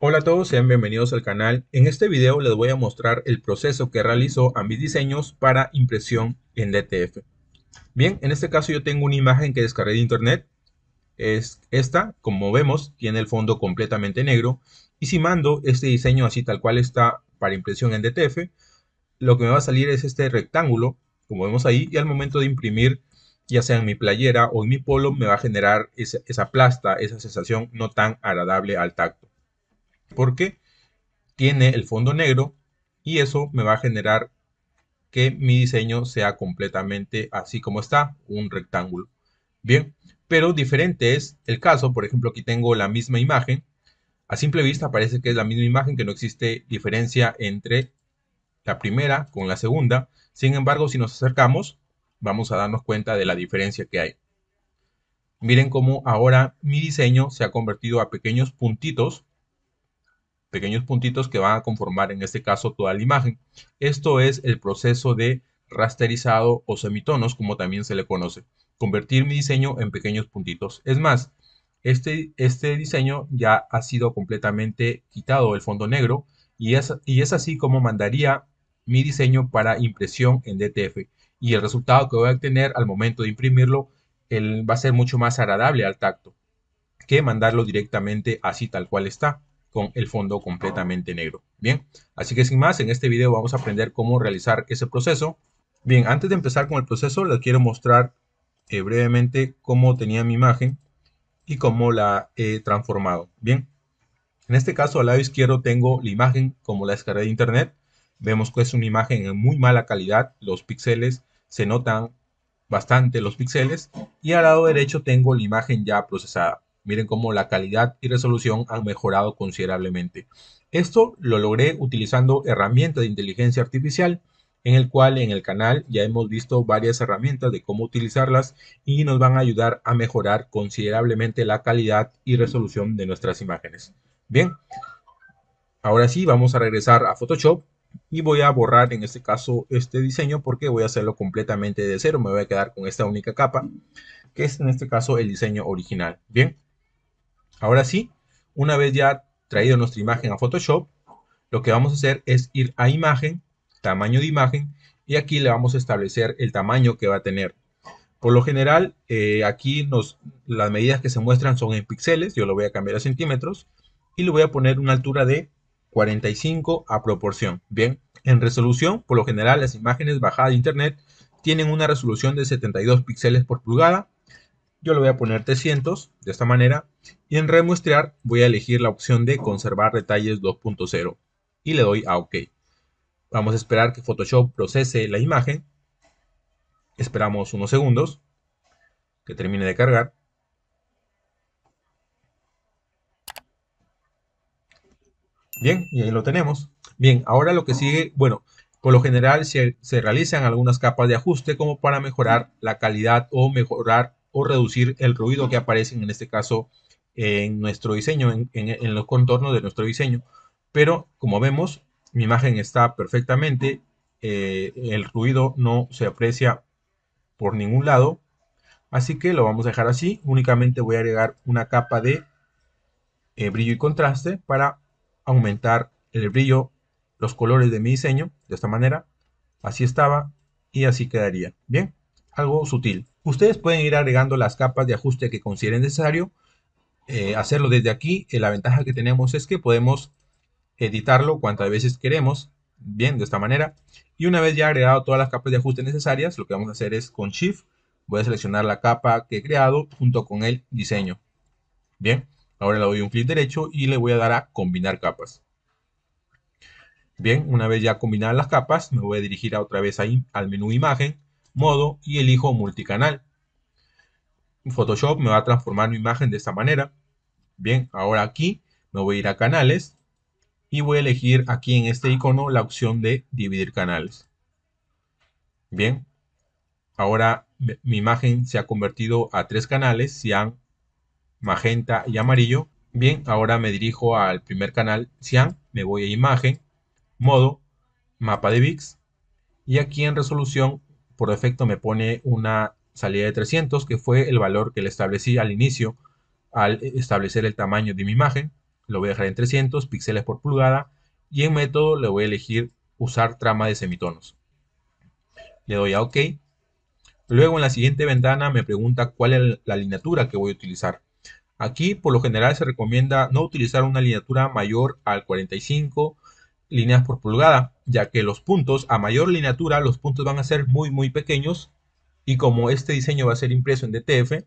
Hola a todos, sean bienvenidos al canal. En este video les voy a mostrar el proceso que realizo a mis diseños para impresión en DTF. Bien, en este caso yo tengo una imagen que descargué de internet. Es esta, como vemos, tiene el fondo completamente negro. Y si mando este diseño así tal cual está para impresión en DTF, lo que me va a salir es este rectángulo, como vemos ahí, y al momento de imprimir, ya sea en mi playera o en mi polo, me va a generar esa, plasta, esa sensación no tan agradable al tacto porque tiene el fondo negro y eso me va a generar que mi diseño sea completamente así como está, un rectángulo. Bien, pero diferente es el caso, por ejemplo, aquí tengo la misma imagen. A simple vista parece que es la misma imagen, que no existe diferencia entre la primera con la segunda. Sin embargo, si nos acercamos, vamos a darnos cuenta de la diferencia que hay. Miren cómo ahora mi diseño se ha convertido a pequeños puntitos pequeños puntitos que van a conformar en este caso toda la imagen. Esto es el proceso de rasterizado o semitonos, como también se le conoce. Convertir mi diseño en pequeños puntitos. Es más, este, este diseño ya ha sido completamente quitado el fondo negro y es, y es así como mandaría mi diseño para impresión en DTF. Y el resultado que voy a obtener al momento de imprimirlo va a ser mucho más agradable al tacto que mandarlo directamente así tal cual está el fondo completamente negro. Bien, así que sin más, en este video vamos a aprender cómo realizar ese proceso. Bien, antes de empezar con el proceso, les quiero mostrar eh, brevemente cómo tenía mi imagen y cómo la he transformado. Bien, en este caso al lado izquierdo tengo la imagen como la descargué de internet. Vemos que es una imagen en muy mala calidad, los píxeles se notan bastante los píxeles y al lado derecho tengo la imagen ya procesada. Miren cómo la calidad y resolución han mejorado considerablemente. Esto lo logré utilizando herramientas de inteligencia artificial, en el cual en el canal ya hemos visto varias herramientas de cómo utilizarlas y nos van a ayudar a mejorar considerablemente la calidad y resolución de nuestras imágenes. Bien, ahora sí vamos a regresar a Photoshop y voy a borrar en este caso este diseño porque voy a hacerlo completamente de cero. Me voy a quedar con esta única capa que es en este caso el diseño original. Bien, Ahora sí, una vez ya traído nuestra imagen a Photoshop, lo que vamos a hacer es ir a imagen, tamaño de imagen, y aquí le vamos a establecer el tamaño que va a tener. Por lo general, eh, aquí nos, las medidas que se muestran son en píxeles, yo lo voy a cambiar a centímetros, y le voy a poner una altura de 45 a proporción. Bien, en resolución, por lo general, las imágenes bajadas de internet tienen una resolución de 72 píxeles por pulgada. Yo le voy a poner 300, de esta manera, y en remuestrear voy a elegir la opción de conservar detalles 2.0 y le doy a OK. Vamos a esperar que Photoshop procese la imagen. Esperamos unos segundos que termine de cargar. Bien, y ahí lo tenemos. Bien, ahora lo que sigue, bueno, por lo general se, se, realizan algunas capas de ajuste como para mejorar la calidad o mejorar o reducir el ruido que aparecen en este caso en nuestro diseño, en, los contornos de nuestro diseño. Pero como vemos, mi imagen está perfectamente, eh, el ruido no se aprecia por ningún lado, así que lo vamos a dejar así, únicamente voy a agregar una capa de eh, brillo y contraste para aumentar el brillo, los colores de mi diseño, de esta manera, así estaba y así quedaría, bien, algo sutil. Ustedes pueden ir agregando las capas de ajuste que consideren necesario, eh, hacerlo desde aquí, eh, la ventaja que tenemos es que podemos editarlo cuantas veces queremos, bien, de esta manera. Y una vez ya agregado todas las capas de ajuste necesarias, lo que vamos a hacer es con Shift, voy a seleccionar la capa que he creado junto con el diseño. Bien, ahora le doy un clic derecho y le voy a dar a combinar capas. Bien, una vez ya combinadas las capas, me voy a dirigir otra vez ahí al menú imagen, modo y elijo multicanal. Photoshop me va a transformar mi imagen de esta manera. Bien, ahora aquí me voy a ir a canales y voy a elegir aquí en este icono la opción de dividir canales. Bien, ahora mi imagen se ha convertido a tres canales, cian, magenta y amarillo. Bien, ahora me dirijo al primer canal cian, me voy a imagen, modo, mapa de VIX y aquí en resolución por defecto me pone una salida de 300, que fue el valor que le establecí al inicio al establecer el tamaño de mi imagen. Lo voy a dejar en 300 píxeles por pulgada y en método le voy a elegir usar trama de semitonos. Le doy a OK. Luego en la siguiente ventana me pregunta cuál es la lineatura que voy a utilizar. Aquí por lo general se recomienda no utilizar una lineatura mayor al 45 líneas por pulgada, ya que los puntos a mayor lineatura los puntos van a ser muy muy pequeños y como este diseño va a ser impreso en DTF,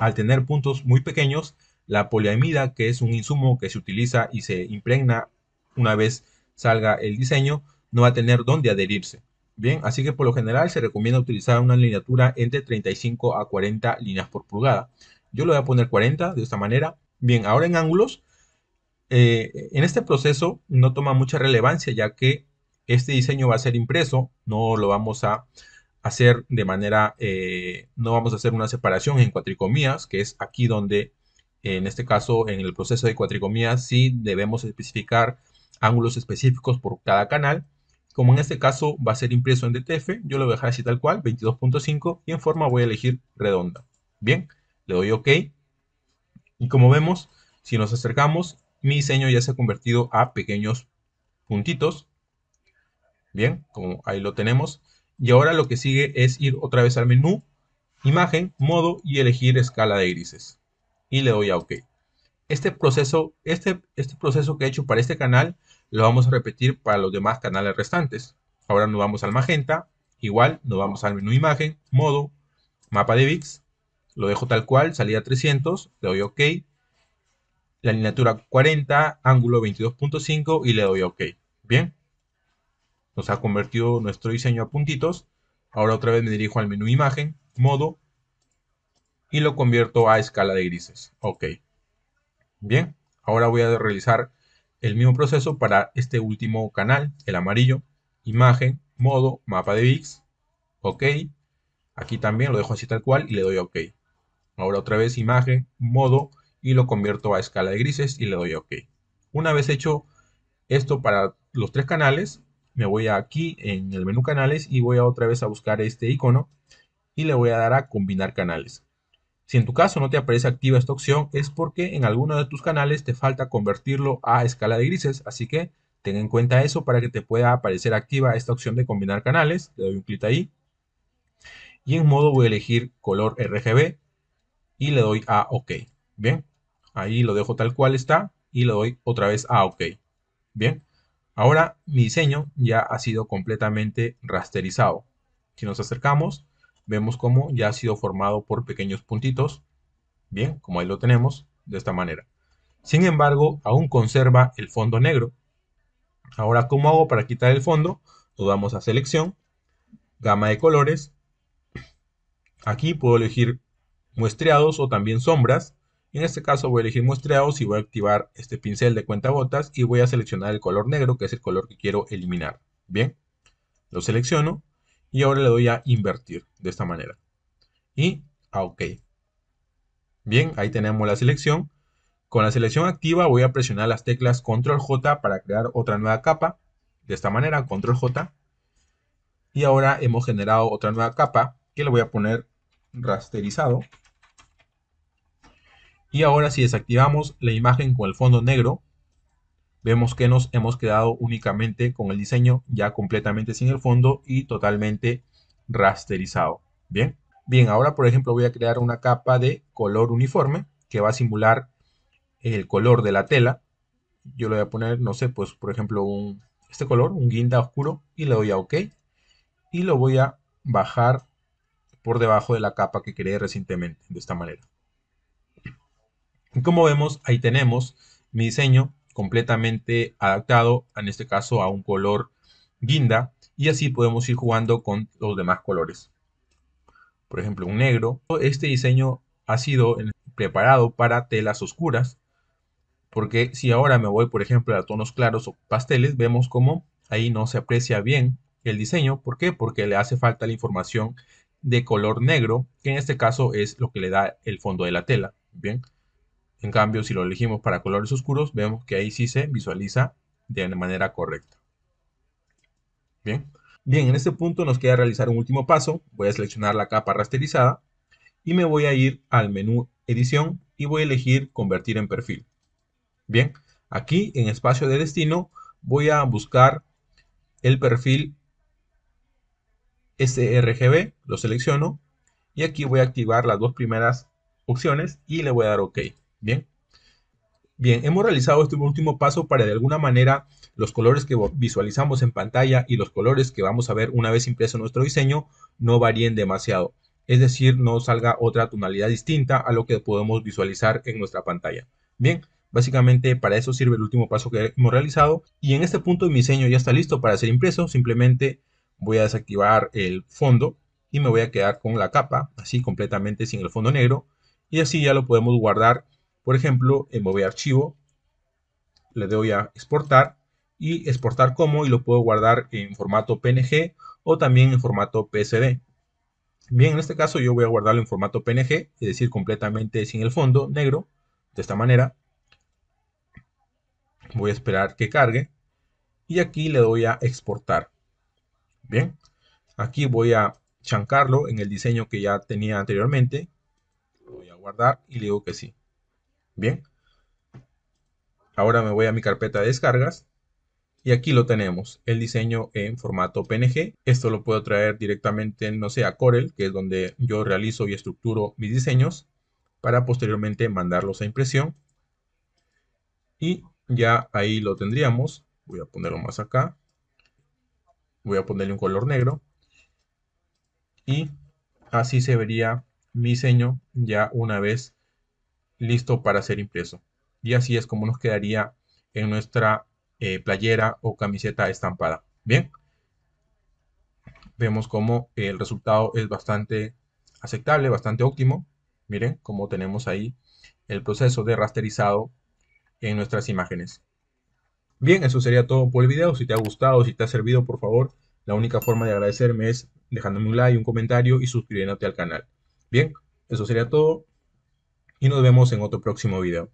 al tener puntos muy pequeños, la poliamida, que es un insumo que se utiliza y se impregna una vez salga el diseño, no va a tener dónde adherirse. Bien, así que por lo general se recomienda utilizar una lineatura entre 35 a 40 líneas por pulgada. Yo lo voy a poner 40 de esta manera. Bien, ahora en ángulos, eh, en este proceso no toma mucha relevancia ya que este diseño va a ser impreso, no lo vamos a hacer de manera, eh, no vamos a hacer una separación en cuatricomías, que es aquí donde, en este caso, en el proceso de cuatricomías, sí debemos especificar ángulos específicos por cada canal. Como en este caso va a ser impreso en DTF, yo lo voy a dejar así tal cual, 22.5, y en forma voy a elegir redonda. Bien, le doy OK. Y como vemos, si nos acercamos, mi diseño ya se ha convertido a pequeños puntitos. Bien, como ahí lo tenemos. Y ahora lo que sigue es ir otra vez al menú, imagen, modo y elegir escala de grises. Y le doy a OK. Este proceso, este, este proceso que he hecho para este canal lo vamos a repetir para los demás canales restantes. Ahora nos vamos al magenta, igual nos vamos al menú imagen, modo, mapa de bits lo dejo tal cual, salida 300, le doy OK, la alineatura 40, ángulo 22.5 y le doy a OK. Bien, nos ha convertido nuestro diseño a puntitos. Ahora otra vez me dirijo al menú imagen, modo, y lo convierto a escala de grises. Ok. Bien, ahora voy a realizar el mismo proceso para este último canal, el amarillo, imagen, modo, mapa de VIX, ok. Aquí también lo dejo así tal cual y le doy ok. Ahora otra vez imagen, modo y lo convierto a escala de grises y le doy ok. Una vez hecho esto para los tres canales, me voy aquí en el menú canales y voy a otra vez a buscar este icono y le voy a dar a combinar canales. Si en tu caso no te aparece activa esta opción es porque en alguno de tus canales te falta convertirlo a escala de grises, así que ten en cuenta eso para que te pueda aparecer activa esta opción de combinar canales, le doy un clic ahí y en modo voy a elegir color RGB y le doy a OK. Bien, ahí lo dejo tal cual está y le doy otra vez a OK. Bien, Ahora mi diseño ya ha sido completamente rasterizado. Si nos acercamos, vemos cómo ya ha sido formado por pequeños puntitos. Bien, como ahí lo tenemos, de esta manera. Sin embargo, aún conserva el fondo negro. Ahora, ¿cómo hago para quitar el fondo? Nos vamos a selección, gama de colores. Aquí puedo elegir muestreados o también sombras. En este caso voy a elegir muestreados y voy a activar este pincel de cuenta botas y voy a seleccionar el color negro, que es el color que quiero eliminar. Bien, lo selecciono y ahora le doy a invertir de esta manera. Y a ah, OK. Bien, ahí tenemos la selección. Con la selección activa voy a presionar las teclas Control J para crear otra nueva capa. De esta manera, Control J. Y ahora hemos generado otra nueva capa que le voy a poner rasterizado. Y ahora si desactivamos la imagen con el fondo negro, vemos que nos hemos quedado únicamente con el diseño ya completamente sin el fondo y totalmente rasterizado. Bien, bien ahora por ejemplo voy a crear una capa de color uniforme que va a simular el color de la tela. Yo le voy a poner, no sé, pues por ejemplo un, este color, un guinda oscuro y le doy a OK. Y lo voy a bajar por debajo de la capa que creé recientemente, de esta manera como vemos, ahí tenemos mi diseño completamente adaptado, en este caso a un color guinda, y así podemos ir jugando con los demás colores. Por ejemplo, un negro. Este diseño ha sido preparado para telas oscuras, porque si ahora me voy, por ejemplo, a tonos claros o pasteles, vemos como ahí no se aprecia bien el diseño. ¿Por qué? Porque le hace falta la información de color negro, que en este caso es lo que le da el fondo de la tela. Bien. En cambio, si lo elegimos para colores oscuros, vemos que ahí sí se visualiza de manera correcta. Bien. Bien, en este punto nos queda realizar un último paso. Voy a seleccionar la capa rasterizada y me voy a ir al menú edición y voy a elegir convertir en perfil. Bien, aquí en espacio de destino voy a buscar el perfil sRGB, lo selecciono y aquí voy a activar las dos primeras opciones y le voy a dar OK. Bien. Bien, hemos realizado este último paso para de alguna manera los colores que visualizamos en pantalla y los colores que vamos a ver una vez impreso nuestro diseño no varíen demasiado. Es decir, no salga otra tonalidad distinta a lo que podemos visualizar en nuestra pantalla. Bien, básicamente para eso sirve el último paso que hemos realizado. Y en este punto mi diseño ya está listo para ser impreso. Simplemente voy a desactivar el fondo y me voy a quedar con la capa, así completamente sin el fondo negro. Y así ya lo podemos guardar por ejemplo, en eh, mover archivo, le doy a exportar y exportar como y lo puedo guardar en formato PNG o también en formato PSD. Bien, en este caso yo voy a guardarlo en formato PNG, es decir, completamente sin el fondo negro, de esta manera. Voy a esperar que cargue y aquí le doy a exportar. Bien, aquí voy a chancarlo en el diseño que ya tenía anteriormente. voy a guardar y le digo que sí. Bien. Ahora me voy a mi carpeta de descargas y aquí lo tenemos, el diseño en formato PNG. Esto lo puedo traer directamente, no sé, a Corel, que es donde yo realizo y estructuro mis diseños, para posteriormente mandarlos a impresión. Y ya ahí lo tendríamos. Voy a ponerlo más acá. Voy a ponerle un color negro. Y así se vería mi diseño ya una vez listo para ser impreso. Y así es como nos quedaría en nuestra eh, playera o camiseta estampada. Bien, vemos como el resultado es bastante aceptable, bastante óptimo. Miren cómo tenemos ahí el proceso de rasterizado en nuestras imágenes. Bien, eso sería todo por el video. Si te ha gustado, si te ha servido, por favor, la única forma de agradecerme es dejándome un like, un comentario y suscribiéndote al canal. Bien, eso sería todo y nos vemos en otro próximo video.